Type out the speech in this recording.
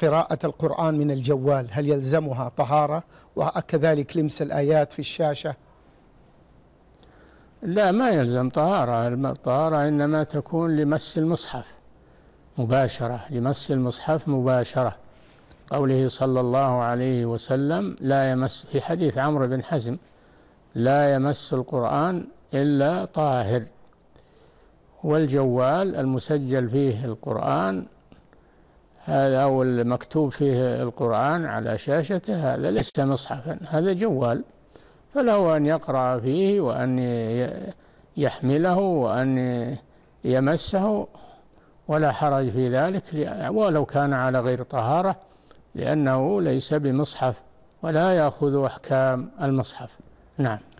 قراءة القرآن من الجوال هل يلزمها طهارة وكذلك لمس الآيات في الشاشة لا ما يلزم طهارة الطهارة إنما تكون لمس المصحف مباشرة لمس المصحف مباشرة قوله صلى الله عليه وسلم لا يمس في حديث عمرو بن حزم لا يمس القرآن إلا طاهر والجوال المسجل فيه القرآن هذا أو المكتوب فيه القرآن على شاشته هذا ليس مصحفا هذا جوال فله أن يقرأ فيه وأن يحمله وأن يمسه ولا حرج في ذلك ولو كان على غير طهارة لأنه ليس بمصحف ولا يأخذ أحكام المصحف نعم